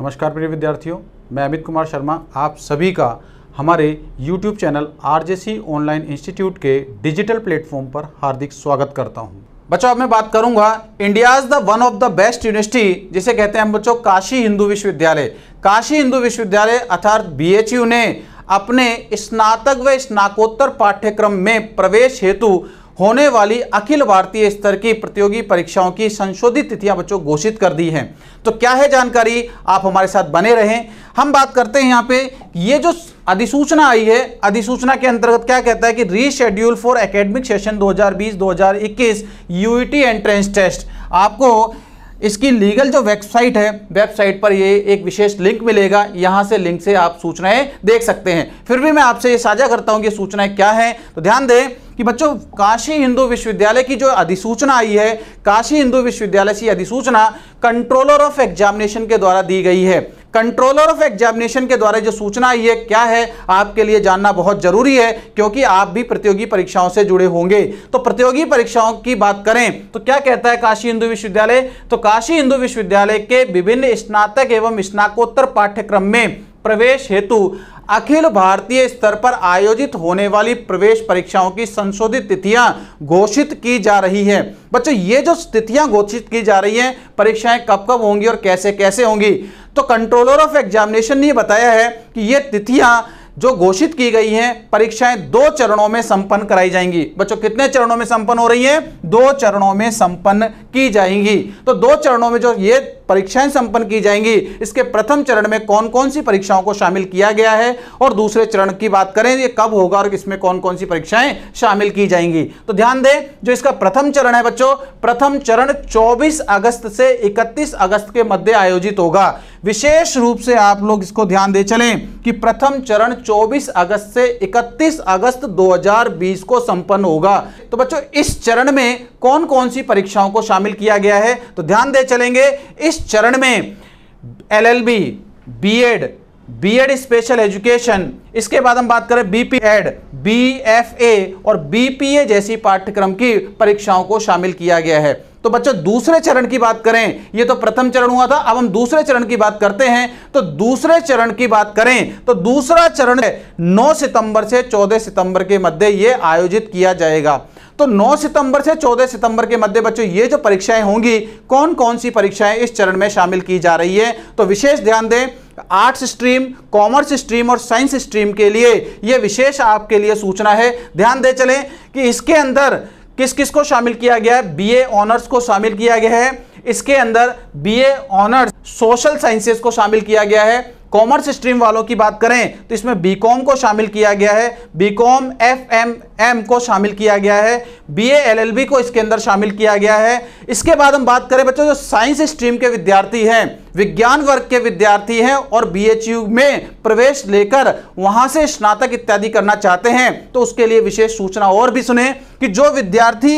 नमस्कार प्रिय विद्यार्थियों मैं अमित कुमार शर्मा आप सभी का हमारे YouTube channel RJC online institute के डिजिटल प्लेटफॉर्म पर हार्दिक स्वागत करता हूं। बच्चों अब मैं बात करूंगा India is the one of the best university जिसे कहते हैं हम बच्चों काशी हिंदू विश्वविद्यालय काशी हिंदू विश्वविद्यालय अर्थात बी ने अपने स्नातक व स्नाकोत्तर पाठ्यक्रम में प्रवेश हेतु होने वाली अखिल भारतीय स्तर की प्रतियोगी परीक्षाओं की संशोधित तिथियां बच्चों घोषित कर दी हैं तो क्या है जानकारी आप हमारे साथ बने रहें हम बात करते हैं यहाँ पे ये जो अधिसूचना आई है अधिसूचना के अंतर्गत क्या कहता है कि reschedule for academic session 2020-2021 UET entrance test आपको इसकी लीगल जो वेबसाइट है वेबसाइट पर ये एक विशेष लिंक मिलेगा यहाँ से लिंक से आप सूचनाएं देख सकते हैं फिर भी मैं आपसे ये साझा करता हूँ कि सूचनाएं क्या है तो ध्यान दें कि बच्चों काशी हिंदू विश्वविद्यालय की जो अधिसूचना आई है काशी हिंदू विश्वविद्यालय से अधिसूचना कंट्रोलर ऑफ एग्जामिनेशन के द्वारा दी गई है कंट्रोलर ऑफ एग्जामिनेशन के द्वारा जो सूचना आई है क्या है आपके लिए जानना बहुत जरूरी है क्योंकि आप भी प्रतियोगी परीक्षाओं से जुड़े होंगे तो प्रतियोगी परीक्षाओं की बात करें तो क्या कहता है काशी हिंदू विश्वविद्यालय तो काशी हिंदू विश्वविद्यालय के विभिन्न स्नातक एवं स्नाकोत्तर पाठ्यक्रम में प्रवेश हेतु अखिल भारतीय स्तर पर आयोजित होने वाली प्रवेश परीक्षाओं की संशोधित तिथियां घोषित की जा रही है बच्चों ये जो तिथियां घोषित की जा रही हैं परीक्षाएं कब कब होंगी और कैसे कैसे होंगी तो कंट्रोलर ऑफ एग्जामिनेशन ने बताया है कि ये तिथियां जो घोषित की गई हैं परीक्षाएं दो चरणों में संपन्न कराई जाएंगी बच्चों कितने चरणों में संपन्न हो रही हैं दो चरणों में संपन्न की जाएंगी तो दो चरणों में जो ये परीक्षाएं संपन्न की जाएंगी इसके प्रथम चरण में कौन कौन सी परीक्षाओं को शामिल किया गया है और दूसरे चरण की बात करें ये कब होगा और इसमें कौन कौन सी परीक्षाएं शामिल की जाएंगी तो ध्यान दें जो इसका प्रथम चरण है बच्चों प्रथम चरण 24 अगस्त से 31 अगस्त के मध्य आयोजित होगा विशेष रूप से आप लोग इसको ध्यान दे चलें कि प्रथम चरण 24 अगस्त से 31 अगस्त 2020 को संपन्न होगा तो बच्चों इस चरण में कौन कौन सी परीक्षाओं को शामिल किया गया है तो ध्यान दे चलेंगे इस चरण में L Ed B Ed special education इसके बाद हम बात करें B P Ed B F A और बी पी ए जैसी पाठ्यक्रम की परीक्षाओं को शामिल किया गया है तो बच्चों दूसरे चरण की बात करें ये तो प्रथम चरण हुआ था अब हम दूसरे चरण की बात करते हैं तो दूसरे चरण की बात करें तो दूसरा चरण 9 सितंबर से 14 सितंबर के मध्य ये आयोजित किया जाएगा तो 9 सितंबर से 14 सितंबर के मध्य बच्चों ये जो परीक्षाएं होंगी कौन कौन सी परीक्षाएं इस चरण में शामिल की जा रही है तो विशेष ध्यान दें आर्ट्स स्ट्रीम कॉमर्स स्ट्रीम और साइंस स्ट्रीम के लिए यह विशेष आपके लिए सूचना है ध्यान दे चले कि इसके अंदर किस किस को शामिल किया गया है बी ऑनर्स को शामिल किया गया है इसके अंदर बी ऑनर्स सोशल साइंसेस को शामिल किया गया है कॉमर्स स्ट्रीम वालों की बात करें तो इसमें बीकॉम को शामिल किया गया है बीकॉम एफएमएम को शामिल किया गया है बी को इसके अंदर शामिल किया गया है इसके बाद हम बात करें बच्चों जो साइंस स्ट्रीम के विद्यार्थी हैं विज्ञान वर्ग के विद्यार्थी हैं और यू में प्रवेश लेकर वहां से स्नातक इत्यादि करना चाहते हैं तो उसके लिए विशेष सूचना और भी सुने कि जो विद्यार्थी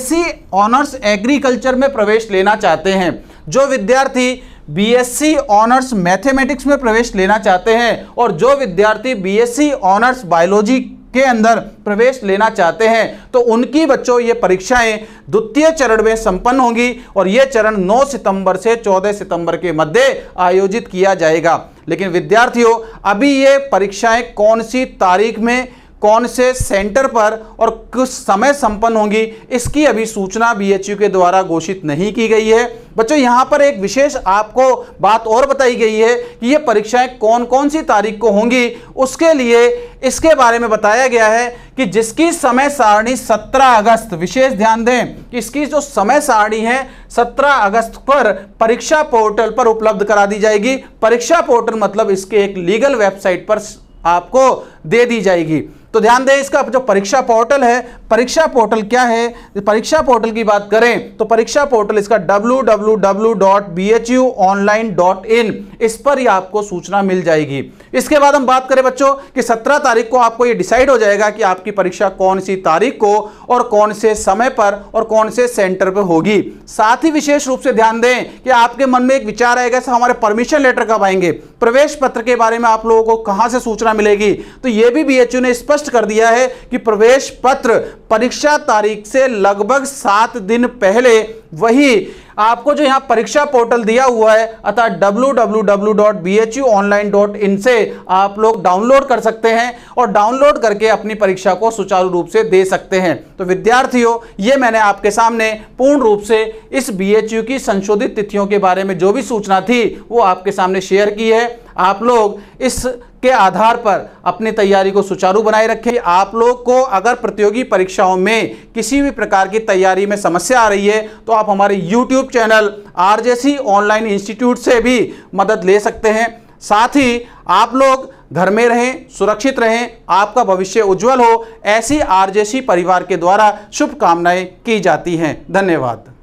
सी ऑनर्स एग्रीकल्चर में प्रवेश लेना चाहते हैं जो विद्यार्थी बीएससी ऑनर्स मैथमेटिक्स में प्रवेश लेना चाहते हैं और जो विद्यार्थी बीएससी ऑनर्स बायोलॉजी के अंदर प्रवेश लेना चाहते हैं तो उनकी बच्चों ये परीक्षाएं द्वितीय चरण में संपन्न होंगी और ये चरण 9 सितंबर से 14 सितंबर के मध्य आयोजित किया जाएगा लेकिन विद्यार्थियों अभी ये परीक्षाएं कौन सी तारीख में कौन से सेंटर पर और किस समय संपन्न होंगी इसकी अभी सूचना बीएचयू के द्वारा घोषित नहीं की गई है बच्चों यहां पर एक विशेष आपको बात और बताई गई है कि ये परीक्षाएं कौन कौन सी तारीख को होंगी उसके लिए इसके बारे में बताया गया है कि जिसकी समय सारणी 17 अगस्त विशेष ध्यान दें कि इसकी जो समय सारणी है 17 अगस्त पर परीक्षा पोर्टल पर उपलब्ध करा दी जाएगी परीक्षा पोर्टल मतलब इसके एक लीगल वेबसाइट पर आपको दे दी जाएगी तो ध्यान दें इसका जो परीक्षा पोर्टल है परीक्षा पोर्टल क्या है परीक्षा पोर्टल की बात करें तो परीक्षा पोर्टल इसका www.bhuonline.in इस पर ही आपको सूचना मिल जाएगी इसके बाद हम बात करें बच्चों कि 17 तारीख को आपको ये डिसाइड हो जाएगा कि आपकी परीक्षा कौन सी तारीख को और कौन से समय पर और कौन से सेंटर पर होगी साथ ही विशेष रूप से ध्यान दें कि आपके मन में एक विचार आएगा सर हमारे परमिशन लेटर कब आएंगे प्रवेश पत्र के बारे में आप लोगों को कहां से सूचना मिलेगी तो यह भी बीएचयू ने स्पष्ट कर दिया है कि प्रवेश पत्र परीक्षा तारीख से लगभग सात दिन पहले वही आपको जो यहाँ परीक्षा पोर्टल दिया हुआ है अतः www.bhuonline.in से आप लोग डाउनलोड कर सकते हैं और डाउनलोड करके अपनी परीक्षा को सुचारू रूप से दे सकते हैं तो विद्यार्थियों ये मैंने आपके सामने पूर्ण रूप से इस बी की संशोधित तिथियों के बारे में जो भी सूचना थी वो आपके सामने शेयर की है आप लोग इस के आधार पर अपनी तैयारी को सुचारू बनाए रखें आप लोग को अगर प्रतियोगी परीक्षाओं में किसी भी प्रकार की तैयारी में समस्या आ रही है तो आप हमारे YouTube channel RJC online institute से भी मदद ले सकते हैं साथ ही आप लोग घर में रहें सुरक्षित रहें आपका भविष्य उज्जवल हो ऐसी आरजेसी परिवार के द्वारा शुभकामनाएं की जाती हैं धन्यवाद